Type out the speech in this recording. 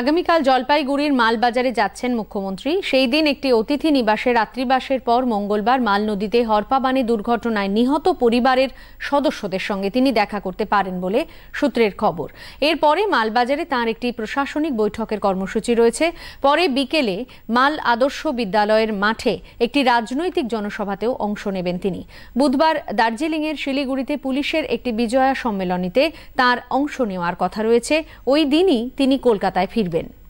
আগামীকাল জলপাইগুড়ির মালবাজারে যাচ্ছেন মুখ্যমন্ত্রী সেই দিন একটি অতিথি নিবাসে রাত্রিবাসের পর মঙ্গলবার মাল নদীতে হরপাবানে দুর্ঘটনায় নিহত পরিবারের সদস্যদের সঙ্গে তিনি দেখা করতে পারেন বলে সূত্রের খবর এরপরে মালবাজারে তার একটি প্রশাসনিক বৈঠকের কর্মসূচি রয়েছে পরে বিকেলে মাল আদর্শ বিদ্যালয়ের মাঠে একটি রাজনৈতিক জনসভাতেও অংশ নেবেন তিনি বুধবার দার্জিলিংয়ের শিলিগুড়িতে পুলিশের একটি বিজয়া সম্মেলনীতে তার অংশ নেওয়ার কথা রয়েছে ওই দিনই তিনি কলকাতায় ফিরে كتير بينا